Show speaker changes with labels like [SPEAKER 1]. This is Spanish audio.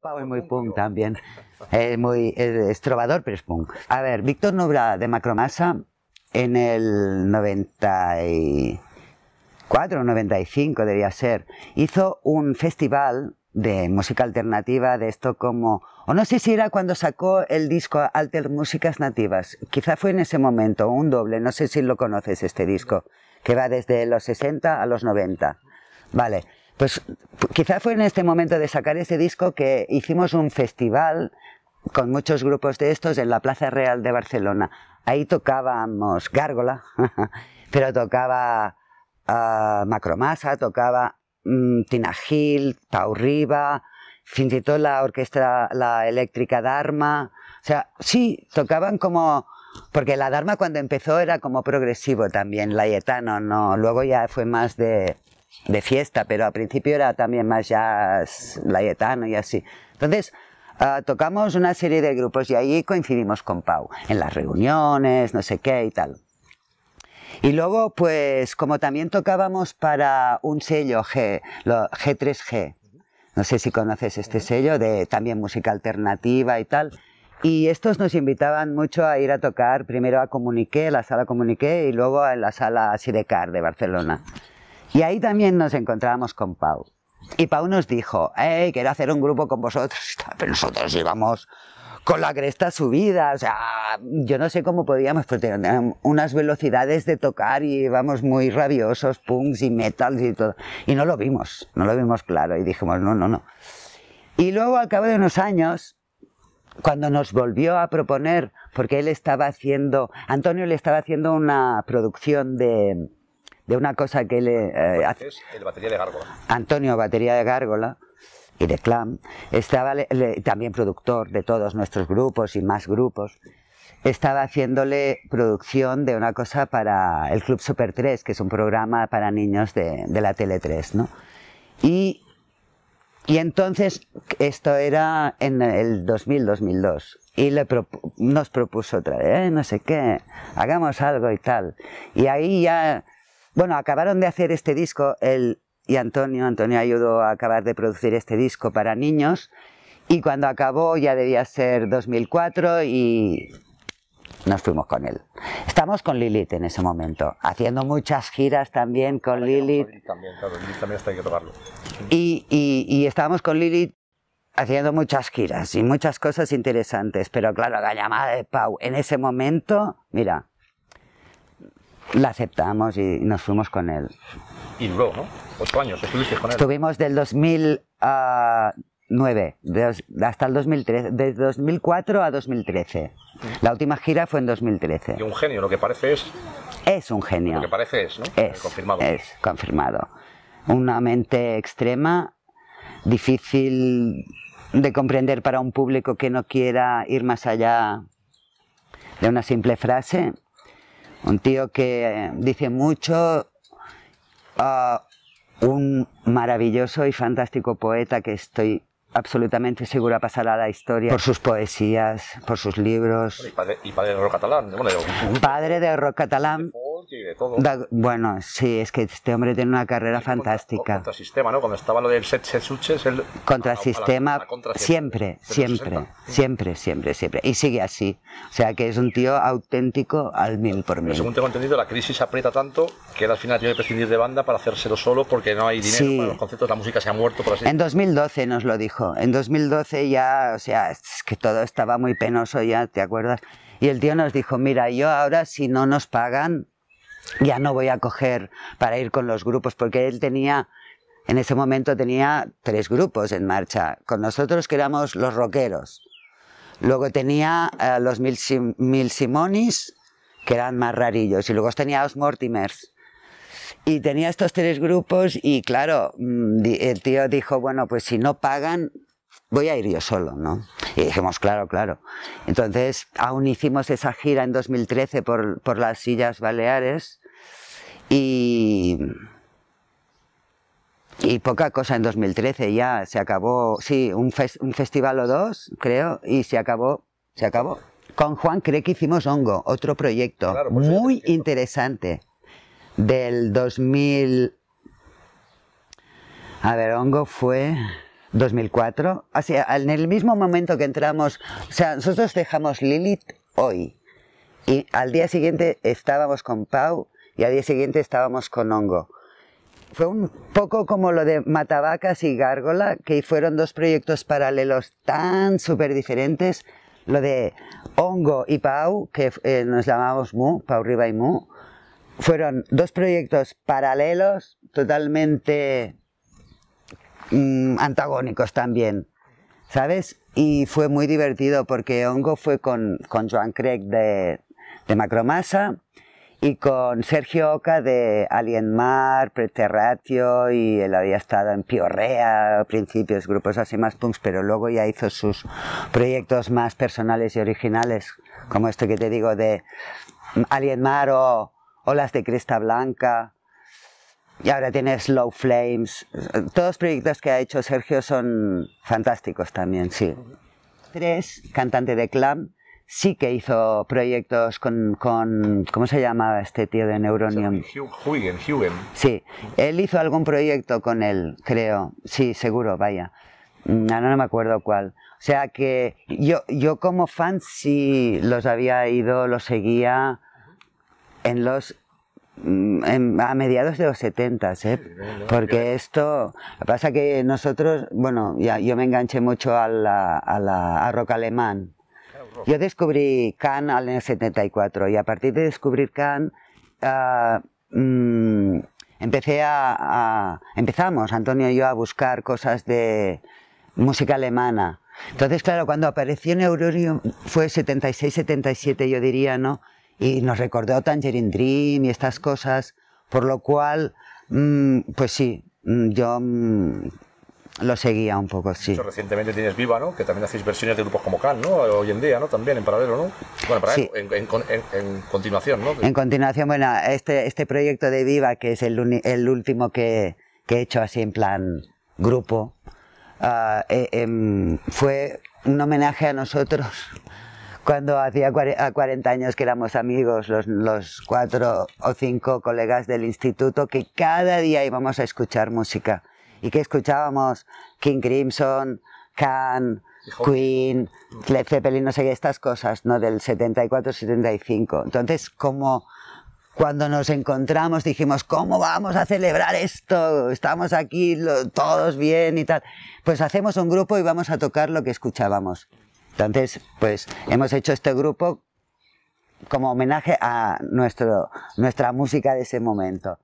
[SPEAKER 1] Pues muy punk también. Es muy es pero es punk. A ver, Víctor Nubra de Macromasa en el 94, 95 debía ser, hizo un festival de música alternativa, de esto como, o no sé si era cuando sacó el disco Alter Músicas Nativas, quizá fue en ese momento, un doble, no sé si lo conoces este disco, que va desde los 60 a los 90. Vale, pues quizá fue en este momento de sacar ese disco que hicimos un festival con muchos grupos de estos en la Plaza Real de Barcelona. Ahí tocábamos Gárgola, pero tocaba ah, Macromasa, tocaba um, mm, Tinajil, Pau Riba, Fincitó la orquesta, la eléctrica Dharma. O sea, sí, tocaban como... Porque la Dharma cuando empezó era como progresivo también, la no, luego ya fue más de de fiesta, pero al principio era también más jazz layetano y así. Entonces, ah, tocamos una serie de grupos y ahí coincidimos con Pau, en las reuniones, no sé qué y tal. Y luego, pues, como también tocábamos para un sello G, G3G, no sé si conoces este sello de también música alternativa y tal, y estos nos invitaban mucho a ir a tocar primero a Comuniqué, la sala Comuniqué, y luego en la sala Sidecar de Barcelona. Y ahí también nos encontrábamos con Pau. Y Pau nos dijo, hey, quiero hacer un grupo con vosotros. Pero nosotros íbamos con la cresta subida, o sea, yo no sé cómo podíamos, porque teníamos unas velocidades de tocar y íbamos muy rabiosos, punks y metals y todo. Y no lo vimos, no lo vimos claro y dijimos, no, no, no. Y luego al cabo de unos años, cuando nos volvió a proponer, porque él estaba haciendo, Antonio le estaba haciendo una producción de, de una cosa que le... Eh, hace, el batería de Gárgola. Antonio, batería de Gárgola y de Clam, estaba también productor de todos nuestros grupos y más grupos, estaba haciéndole producción de una cosa para el Club Super 3, que es un programa para niños de, la Tele 3, ¿no? Y, y, entonces, esto era en el 2000-2002, y nos propuso otra vez, eh, no sé qué, hagamos algo y tal. Y ahí ya bueno, acabaron de hacer este disco, él y Antonio, Antonio ayudó a acabar de producir este disco para niños y cuando acabó ya debía ser 2004 y nos fuimos con él. Estamos con Lilith en ese momento, haciendo muchas giras también con Lilith. Y, y, y estábamos con Lilith haciendo muchas giras y muchas cosas interesantes, pero claro, la llamada de Pau en ese momento, mira, la aceptamos y nos fuimos con él. Y luego, ¿no? Ocho años estuviste con él. Estuvimos del 2009 ah, hasta el 2013, de 2004 a 2013. Mm. La última gira fue en 2013. Y un genio, lo que parece es... Es un genio. Lo que parece es, ¿no? Es, confirmado. Es, confirmado. Una mente extrema, difícil de comprender para un público que no quiera ir más allá de una simple frase un tío que dice mucho, ah, un maravilloso y fantástico poeta que estoy absolutamente segura pasará a la historia por sus poesías, por sus libros. Y padre, de rock catalán. Padre de rock catalán bueno, sí, es que este hombre tiene una carrera fantástica. Contra, sistema, ¿no? Cuando estaba lo del set set, él. Contra sistema, siempre, siempre, siempre, siempre, siempre. Y sigue así. O sea que es un tío auténtico al mil por mil. Según tengo entendido, la crisis aprieta tanto que al final tiene que prescindir de banda para hacérselo solo porque no hay dinero para los conciertos, la música se ha muerto, por así En 2012 nos lo dijo. En 2012 ya, o sea, es que todo estaba muy penoso ya, ¿te acuerdas? Y el tío nos dijo, mira, yo ahora si no nos pagan, ya no voy a coger para ir con los grupos, porque él tenía, en ese momento tenía tres grupos en marcha, con nosotros que éramos los rockeros. Luego tenía eh, los mil, Simonis, que eran más rarillos, y luego tenía los Mortimers. Y tenía estos tres grupos y claro, mm, el tío dijo, bueno, pues si no pagan, voy a ir yo solo, ¿no? Y dijimos, claro, claro. Entonces, aún hicimos esa gira en 2013 por, por las Sillas Baleares y, poca cosa en 2013 ya se acabó, sí, un, festival o dos, creo, y se acabó, se acabó. Con Juan creo que hicimos Hongo, otro proyecto pues muy interesante del 2000 a ver, Hongo fue 2004, así en el mismo momento que entramos, o sea, nosotros dejamos Lilith hoy y al día siguiente estábamos con Pau y al día siguiente estábamos con hongo. Fue un poco como lo de Matavacas y Gárgola, que fueron dos proyectos paralelos tan súper diferentes. Lo de Hongo y Pau, que eh, nos llamamos Mu, Pau Riba y Mu, fueron dos proyectos paralelos, totalmente mm, antagónicos también, ¿sabes? Y fue muy divertido porque Hongo fue con, con Joan Craig de, de Macromasa y con Sergio Oca de Alien Mar, Preterratio y él había estado en Piorrea, principios, grupos así más punks, pero luego ya hizo sus proyectos más personales y originales, como esto que te digo de Alien Mar o Olas de Cresta Blanca. Y ahora tiene Slow Flames. Todos los proyectos que ha hecho Sergio son fantásticos también, sí. Tres, cantante de clan sí que hizo proyectos con, ¿cómo se llamaba este tío de Neuronium? Huygen, Sí, él hizo algún proyecto con él, creo, sí, seguro, vaya, no, mm, no me acuerdo cuál. O sea que yo, yo como fan sí los había ido, los seguía en los mm, a mediados de los 70, ¿eh? porque esto, pasa que nosotros, bueno, ya, yo me enganché mucho a, la, a rock alemán, yo descubrí Cannes en el 74 y a partir de descubrir Can ah, mm, empecé a, empezamos Antonio y yo a buscar cosas de música alemana. Entonces, claro, cuando apareció en Eurorium fue 76, 77, yo diría, ¿no? Y nos recordó Tangerine Dream y estas cosas, por lo cual, mm, pues sí, mm, yo lo seguía un poco, sí. recientemente tienes Viva, ¿no? Que también hacéis versiones de grupos como Can, ¿no? Hoy en día, ¿no? También en paralelo, ¿no? Bueno, para en, continuación, ¿no? En continuación, bueno, este, este proyecto de Viva, que es el, último que, que, he hecho así en plan grupo, ah, eh, em, fue un homenaje a nosotros cuando hacía 40 años que éramos amigos, los, los, cuatro o cinco colegas del instituto, que cada día íbamos a escuchar música y que escuchábamos King Crimson, Can, Queen, Led Zeppelin, no sé estas cosas, ¿no? Del 74-75. Entonces, como cuando nos encontramos dijimos, ¿cómo vamos a celebrar esto? Estamos aquí todos bien y tal. Pues hacemos un grupo y vamos a tocar lo que escuchábamos. Entonces, pues hemos hecho este grupo como homenaje a nuestra música de ese momento.